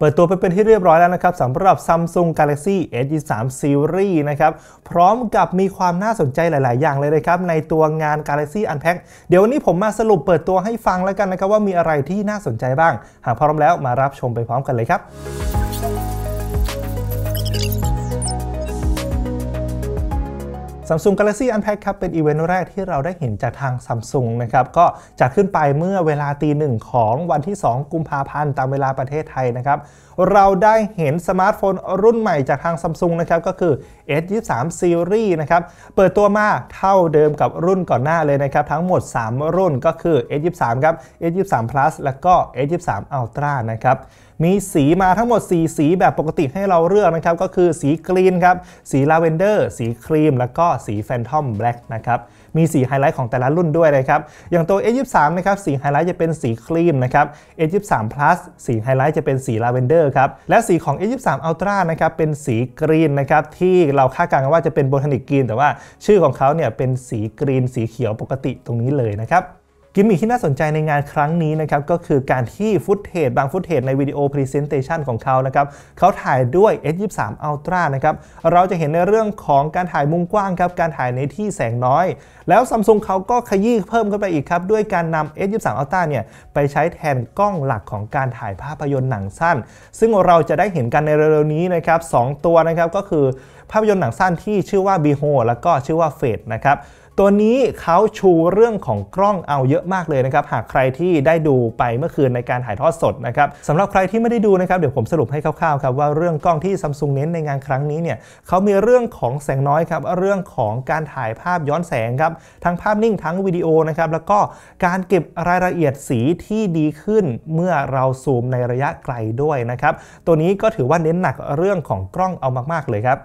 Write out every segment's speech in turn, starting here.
เปิดตัวไปเป็นที่เรียบร้อยแล้วนะครับสำหรับ Samsung Galaxy S23 Series นะครับ พร้อมกับมีความน่าสนใจหลายๆ อย่างเลยนะครับในตัวงาน Galaxy Unpack เดี๋ยววันนี้ผมมาสรุปเปิดตัวให้ฟังแล้วกันนะครับว่ามีอะไรที่น่าสนใจบ้าง หากพร้อมแล้วมารับชมไปพร้อมกันเลยครับซัมซุงกาแล็กซี่อันแพ็คครับเป็นอีเวนต์แรกที่เราได้เห็นจากทางซัมซุงนะครับ ก็จัดขึ้นไปเมื่อเวลาตีหนึ่งของวันที่ 2 กุมภาพันธ์ตามเวลาประเทศไทยนะครับเราได้เห็นสมาร์ทโฟนรุ่นใหม่จากทางซัมซุงนะครับก็คือ S23 Series นะครับเปิดตัวมาเท่าเดิมกับรุ่นก่อนหน้าเลยนะครับทั้งหมด 3 รุ่นก็คือ S23 ครับ S23 Plus แล้วก็ S23 Ultra นะครับมีสีมาทั้งหมด 4 สีแบบปกติให้เราเลือกนะครับก็คือสีกรีนครับสีลาเวนเดอร์ สีครีมแล้วก็สีแฟนทอมแบล็กนะครับมีสีไฮไลท์ของแต่ละรุ่นด้วยนะครับ อย่างตัว A23 นะครับ สีไฮไลท์จะเป็นสีครีมนะครับ A23 plus สีไฮไลท์จะเป็นสีลาเวนเดอร์ครับ และสีของ A23 Ultra นะครับ เป็นสีกรีนนะครับที่เราคาดการณ์ว่าจะเป็นโบทานิกกรีนแต่ว่าชื่อของเขาเนี่ยเป็นสีกรีน สีเขียวปกติตรงนี้เลยนะครับกิมมิคที่น่าสนใจในงานครั้งนี้นะครับก็คือการที่ฟุตเทจบางฟุตเทจในวิดีโอพรีเซนเตชันของเขานะครับเขาถ่ายด้วย S23 Ultra นะครับเราจะเห็นในเรื่องของการถ่ายมุมกว้างครับการถ่ายในที่แสงน้อย แล้วซัมซุงเขาก็ขยี้เพิ่มขึ้นไปอีกครับด้วยการนำ S23 Ultra เนี่ยไปใช้แทนกล้องหลักของการถ่ายภาพยนตร์หนังสั้น ซึ่งเราจะได้เห็นกันในเร็วๆนี้นะครับสตัวนะครับก็คือภาพยนตร์หนังสั้นที่ชื่อว่า Behold แล้วก็ชื่อว่า Fate นะครับ ตัวนี้เขาชูเรื่องของกล้องเอาเยอะมากเลยนะครับ หากใครที่ได้ดูไปเมื่อคืนในการถ่ายทอดสดนะครับสำหรับใครที่ไม่ได้ดูนะครับ เดี๋ยวผมสรุปให้คร่าวๆ ครับว่าเรื่องกล้องที่ซัมซุงเน้นในงานครั้งนี้เนี่ยเขามีเรื่องของแสงน้อยครับ เรื่องของการถ่ายภาพย้อนแสงครับ ทั้งภาพนิ่งทั้งวิดีโอนะครับ แล้วก็การเก็บรายละเอียดสีที่ดีขึ้นเมื่อเราซูมในระยะไกลด้วยนะครับ ตัวนี้ก็ถือว่าเน้นหนักเรื่องของกล้องเอามากๆ เลยครับ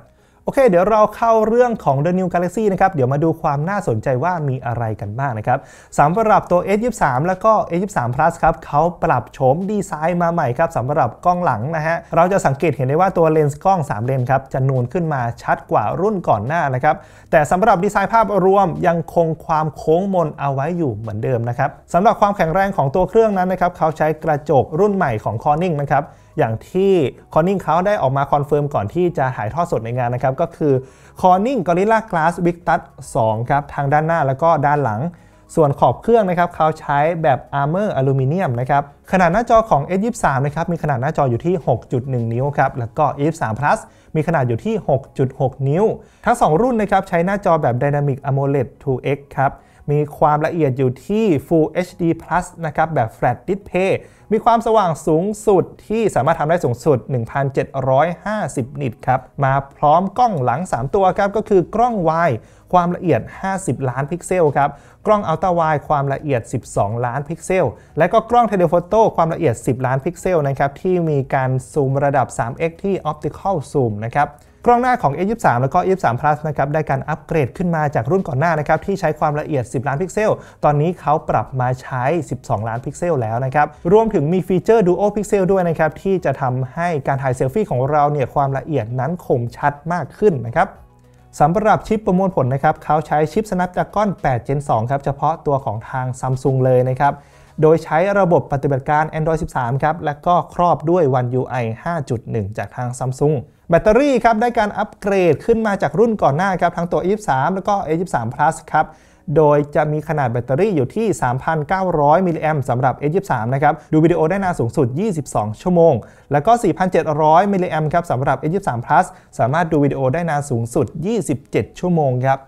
โอเคเดี๋ยวเราเข้าเรื่องของ The New Galaxy นะครับเดี๋ยวมาดูความน่าสนใจว่ามีอะไรกันบ้างนะครับสำหรับตัว S23 แล้วก็ S23 Plus ครับเขาปรับโฉมดีไซน์มาใหม่ครับสำหรับกล้องหลังนะฮะเราจะสังเกตเห็นได้ว่าตัวเลนส์กล้อง 3 เลนครับจะนูนขึ้นมาชัดกว่ารุ่นก่อนหน้านะครับแต่สำหรับดีไซน์ภาพรวมยังคงความโค้งมนเอาไว้อยู่เหมือนเดิมนะครับสำหรับความแข็งแรงของตัวเครื่องนั้นนะครับเขาใช้กระจกรุ่นใหม่ของ Corning นะครับอย่างที่คอนนิงเขาได้ออกมาคอนเฟิร์มก่อนที่จะถ่ายทอดสดในงานนะครับ ก็คือคอนนิงกอริลลากลาสบิ๊กตัส2ครับทางด้านหน้าแล้วก็ด้านหลัง ส่วนขอบเครื่องนะครับเขาใช้แบบอาร์เมอร์อลูมิเนียมนะครับขนาดหน้าจอของ S23 นะครับมีขนาดหน้าจออยู่ที่ 6.1 นิ้วครับแล้วก็ S23 Plus มีขนาดอยู่ที่ 6.6 นิ้ว ทั้ง 2 รุ่นนะครับใช้หน้าจอแบบ Dynamic AMOLED 2x ครับมีความละเอียดอยู่ที่ Full HD Plus นะครับแบบ Flat Display มีความสว่างสูงสุดที่สามารถทำได้สูงสุด 1,750 นิตครับ มาพร้อมกล้องหลัง 3 ตัวครับก็คือกล้องวายความละเอียด 50 ล้านพิกเซลครับกล้องอัลตราไวความละเอียด 12 ล้านพิกเซล และก็กล้องเทเลโฟโต้ความละเอียด 10 ล้านพิกเซลนะครับที่มีการซูมระดับ 3x ที่ Optical Zoom นะครับกล้องหน้าของ A23 แล้วก็ A23 Plus นะครับ ได้การอัปเกรดขึ้นมาจากรุ่นก่อนหน้านะครับ ที่ใช้ความละเอียด 10 ล้านพิกเซล ตอนนี้เขาปรับมาใช้ 12 ล้านพิกเซลแล้วนะครับ รวมถึงมีฟีเจอร์ Duo Pixel ด้วยนะครับ ที่จะทำให้การถ่ายเซลฟี่ของเราเนี่ย ความละเอียดนั้นคมชัดมากขึ้นนะครับสำหรับชิปประมวลผลนะครับเขาใช้ชิป Snapdragon 8 Gen 2 ครับ เฉพาะตัวของทาง Samsung เลยนะครับ โดยใช้ระบบปฏิบัติการ Android 13 ครับ และก็ครอบด้วย One UI 5.1 จากทาง Samsung แบตเตอรี่ครับได้การอัปเกรดขึ้นมาจากรุ่นก่อนหน้าครับทั้งตัว E23 แล้วก็ A23 Plus ครับโดยจะมีขนาดแบตเตอรี่อยู่ที่ 3,900มิลลิแอมป์สำหรับ A23 นะครับดูวิดีโอได้นานสูงสุด 22 ชั่วโมง แล้วก็ 4,700มิลลิแอมป์ครับสำหรับ A23 Plus สามารถดูวิดีโอได้นานสูงสุด 27 ชั่วโมงครับ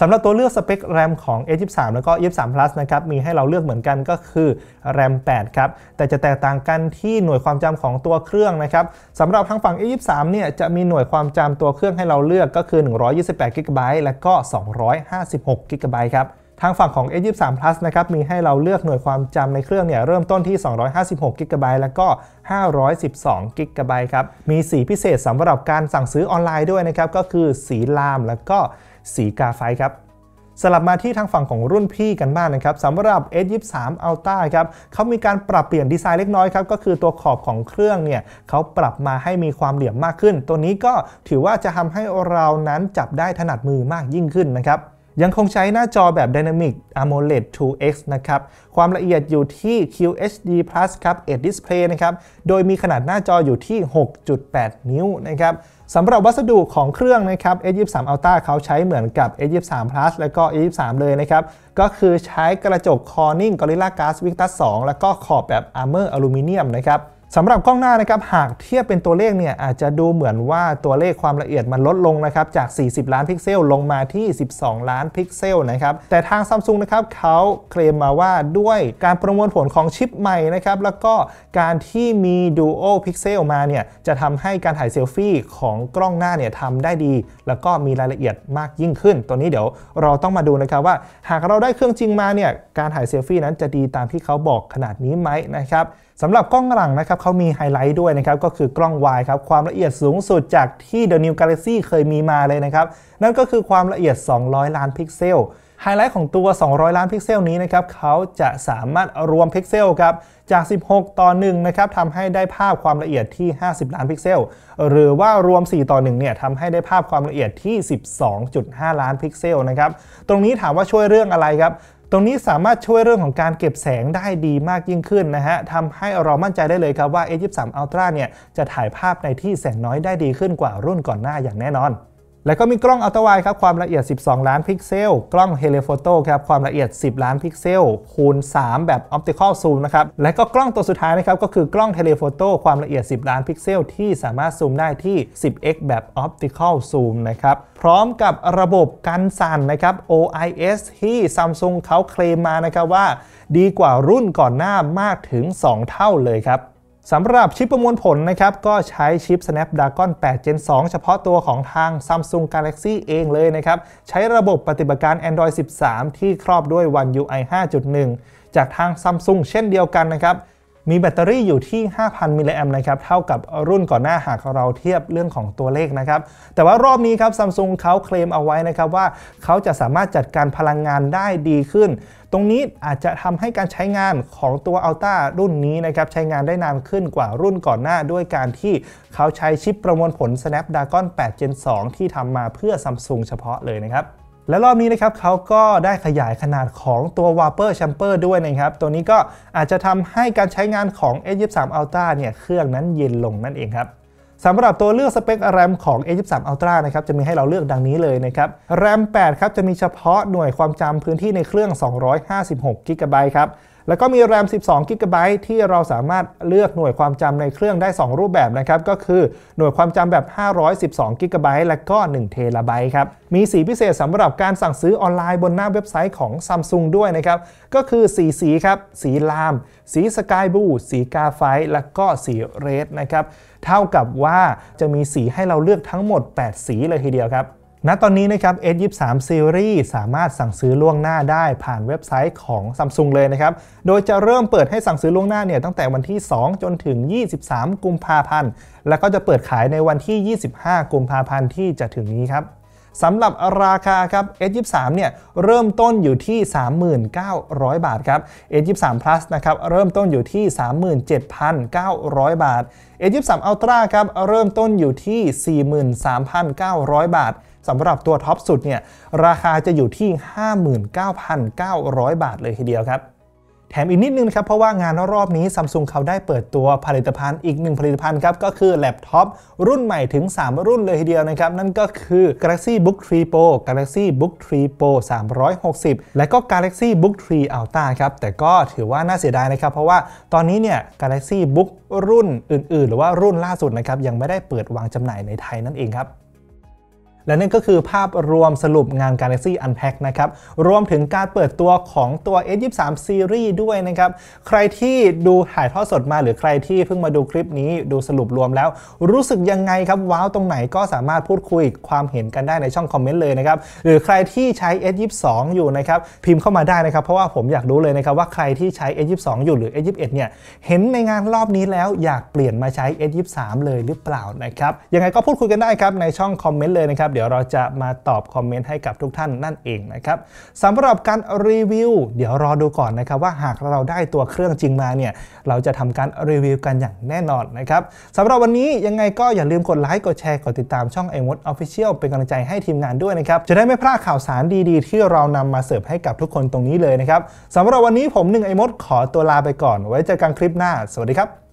สำหรับตัวเลือกสเปคแรมของ A23 แล้วก็ A23 Plus นะครับ มีให้เราเลือกเหมือนกันก็คือแรม 8 ครับ แต่จะแตกต่างกันที่หน่วยความจำของตัวเครื่องนะครับ สำหรับทางฝั่ง A23 เนี่ยจะมีหน่วยความจำตัวเครื่องให้เราเลือกก็คือ128 g b และก็256 g b ครับ ทางฝั่งของ A23 Plus นะครับ มีให้เราเลือกหน่วยความจำในเครื่องเนี่ยเริ่มต้นที่256 g b แล้วก็512 g b ครับ มีสีพิเศษสาหรับการสั่งซื้อออนไลน์ด้วยนะครับก็คือสีลามแล้วก็สีกาไฟครับ สลับมาที่ทางฝั่งของรุ่นพี่กันบ้างนนะครับสำหรับ S23 Ultra ครับเขามีการปรับเปลี่ยนดีไซน์เล็กน้อยครับ ก็คือตัวขอบของเครื่องเนี่ยเขาปรับมาให้มีความเหลี่ยมมากขึ้น ตัวนี้ก็ถือว่าจะทำให้เรานั้นจับได้ถนัดมือมากยิ่งขึ้นนะครับยังคงใช้หน้าจอแบบ Dynamic AMOLED 2X นะครับ ความละเอียดอยู่ที่ QHD Plus ครับ8 Display นะครับ โดยมีขนาดหน้าจออยู่ที่ 6.8 นิ้วนะครับ สำหรับวัสดุของเครื่องนะครับ S23 Ultra เขาใช้เหมือนกับ S23 Plus แล้วก็ S23 เลยนะครับ ก็คือใช้กระจก Corning Gorilla Glass Victus 2 แล้วก็ขอบแบบ Armor Aluminium นะครับสำหรับกล้องหน้านะครับหากเทียบเป็นตัวเลขเนี่ยอาจจะดูเหมือนว่าตัวเลขความละเอียดมันลดลงนะครับจาก 40 ล้านพิกเซลลงมาที่ 12 ล้านพิกเซลนะครับแต่ทางซัมซุงนะครับเขาเคลมมาว่าด้วยการประมวลผลของชิปใหม่นะครับแล้วก็การที่มี Duo Pixel มาเนี่ยจะทำให้การถ่ายเซลฟี่ของกล้องหน้าเนี่ยทำได้ดี แล้วก็มีรายละเอียดมากยิ่งขึ้น ตัวนี้เดี๋ยวเราต้องมาดูนะครับว่าหากเราได้เครื่องจริงมาเนี่ยการถ่ายเซลฟี่นั้นจะดีตามที่เขาบอกขนาดนี้ไหมนะครับสำหรับกล้องหลังนะครับเขามีไฮไลท์ด้วยนะครับ ก็คือกล้องวายครับ ความละเอียดสูงสุดจากที่ The New Galaxy เคยมีมาเลยนะครับ นั่นก็คือความละเอียด 200 ล้านพิกเซล ไฮไลท์ของตัว 200 ล้านพิกเซลนี้นะครับเขาจะสามารถรวมพิกเซลครับ จาก 16 ต่อ 1 นะครับทำให้ได้ภาพความละเอียดที่ 50 ล้านพิกเซล หรือว่ารวม 4 ต่อ 1 เนี่ยทำให้ได้ภาพความละเอียดที่ 12.5 ล้านพิกเซลนะครับ ตรงนี้ถามว่าช่วยเรื่องอะไรครับตรงนี้สามารถช่วยเรื่องของการเก็บแสงได้ดีมากยิ่งขึ้นนะฮะทำให้เรามั่นใจได้เลยครับว่า A23 Ultra เนี่ยจะถ่ายภาพในที่แสงน้อยได้ดีขึ้นกว่ารุ่นก่อนหน้าอย่างแน่นอนแล้วก็มีกล้องอัลตราไวครับความละเอียด 12 ล้านพิกเซล กล้องเทเลโฟโต้ครับความละเอียด 10 ล้านพิกเซล คูณ 3 แบบออปติคอลซูมนะครับ และก็กล้องตัวสุดท้ายนะครับก็คือกล้องเทเลโฟโต้ความละเอียด 10 ล้านพิกเซล ที่สามารถซูมได้ที่ 10x แบบออปติคอลซูมนะครับพร้อมกับระบบกันสั่นนะครับ OIS ที่ Samsung เขาเคลมมานะครับว่า ดีกว่ารุ่นก่อนหน้ามากถึง 2 เท่าเลยครับสำหรับชิปประมวลผลนะครับ ก็ใช้ชิป Snapdragon 8 Gen 2 เฉพาะตัวของทาง Samsung Galaxy เองเลยนะครับ ใช้ระบบปฏิบัติการ Android 13 ที่ครอบด้วย One UI 5.1 จากทาง Samsung เช่นเดียวกันนะครับมีแบตเตอรี่อยู่ที่ 5,000มิลลิแอมป์นะครับ เท่ากับรุ่นก่อนหน้าหากเราเทียบเรื่องของตัวเลขนะครับ แต่ว่ารอบนี้ครับซัมซุงเขาเคลมเอาไว้นะครับว่าเขาจะสามารถจัดการพลังงานได้ดีขึ้น ตรงนี้อาจจะทำให้การใช้งานของตัวอัลต้ารุ่นนี้นะครับใช้งานได้นานขึ้นกว่ารุ่นก่อนหน้าด้วยการที่เขาใช้ชิปประมวลผล Snapdragon 8 Gen 2 ที่ทำมาเพื่อซัมซุงเฉพาะเลยนะครับและรอบนี้นะครับเขาก็ได้ขยายขนาดของตัววาเปอร์แชมเปอร์ด้วยนะครับตัวนี้ก็อาจจะทำให้การใช้งานของ S23 Ultra เนี่ยเครื่องนั้นเย็นลงนั่นเองครับสำหรับตัวเลือกสเปคแรมของ A23 Ultra นะครับจะมีให้เราเลือกดังนี้เลยนะครับแรม 8 ครับจะมีเฉพาะหน่วยความจำพื้นที่ในเครื่อง 256 g b ครับแล้วก็มีแรม12 g b ที่เราสามารถเลือกหน่วยความจำในเครื่องได้ 2 รูปแบบนะครับ ก็คือหน่วยความจำแบบ 512 g b และก็1 t b ครับมีสีพิเศษสำหรับการสั่งซื้อออนไลน์บนหน้าเว็บไซต์ของ Samsung ด้วยนะครับ ก็คือสีสีครับ สีลาม สีสกายบลูสีกาไฟ และก็สีเรดนะครับเท่ากับว่าจะมีสีให้เราเลือกทั้งหมด 8 สีเลยทีเดียวครับณตอนนี้นะครับ S23 Series สามารถสั่งซื้อล่วงหน้าได้ผ่านเว็บไซต์ของ Samsung เลยนะครับ โดยจะเริ่มเปิดให้สั่งซื้อล่วงหน้าเนี่ยตั้งแต่วันที่ 2 จนถึง 23 กุมภาพันธ์ แล้วก็จะเปิดขายในวันที่ 25 กุมภาพันธ์ที่จะถึงนี้ครับสำหรับราคาครับ S23 เนี่ยเริ่มต้นอยู่ที่ 3,900 บาทครับ S23 Plus นะครับเริ่มต้นอยู่ที่ 37,900 บาท S23 Ultra ครับเริ่มต้นอยู่ที่43,900 บาทสำหรับตัวท็อปสุดเนี่ยราคาจะอยู่ที่ 59,900 บาทเลยทีเดียวครับ แถมอีกนิดนึงครับเพราะว่างานรอบนี้ซัมซุงเขาได้เปิดตัวผลิตภัณฑ์อีกหนึ่งผลิตภัณฑ์ครับก็คือแล็ปท็อปรุ่นใหม่ถึง 3 รุ่นเลยทีเดียวนะครับนั่นก็คือ Galaxy Book 3 Pro Galaxy Book 3 Pro 360 และก็ Galaxy Book 3 Ultra ครับแต่ก็ถือว่าน่าเสียดายนะครับ เพราะว่าตอนนี้เนี่ย Galaxy Book รุ่นอื่นๆ หรือว่ารุ่นล่าสุดนะครับยังไม่ได้เปิดวางจำหน่ายในไทยนั่นเองครับและนั่นก็คือภาพรวมสรุปงาน Galaxy Unpack นะครับ รวมถึงการเปิดตัวของตัว S23 Series ด้วยนะครับ ใครที่ดูถ่ายทอดสดมา หรือใครที่เพิ่งมาดูคลิปนี้ดูสรุปรวมแล้ว รู้สึกยังไงครับว้าวตรงไหนก็สามารถพูดคุยความเห็นกันได้ในช่องคอมเมนต์เลยนะครับ หรือใครที่ใช้ S22 อยู่นะครับ พิมพ์เข้ามาได้นะครับ เพราะว่าผมอยากรู้เลยนะครับว่าใครที่ใช้ S22 อยู่หรือ S21 เนี่ย เห็นในงานรอบนี้แล้วอยากเปลี่ยนมาใช้ S23 เลยหรือเปล่านะครับ ยังไงก็พูดคุยกันได้ครับในช่องคอมเมนต์เลยนะครับเดี๋ยวเราจะมาตอบคอมเมนต์ให้กับทุกท่านนั่นเองนะครับสำหรับการรีวิว เดี๋ยวรอดูก่อนนะครับ ว่าหากเราได้ตัวเครื่องจริงมาเนี่ยเราจะทำการรีวิวกันอย่างแน่นอนนะครับสำหรับวันนี้ยังไงก็อย่าลืมกดไลค์กดแชร์กดติดตามช่อง m ออฟฟิเชียลเป็นกำลังใจให้ทีมงานด้วยนะครับจะได้ไม่พลาดข่าวสารดีๆ ที่เรานำมาเสิร์ฟให้กับทุกคนตรงนี้เลยนะครับสำหรับวันนี้ผมหนึ่งไอมดขอตัวลาไปก่อน ไว้เจอกันคลิปหน้า สวัสดีครับ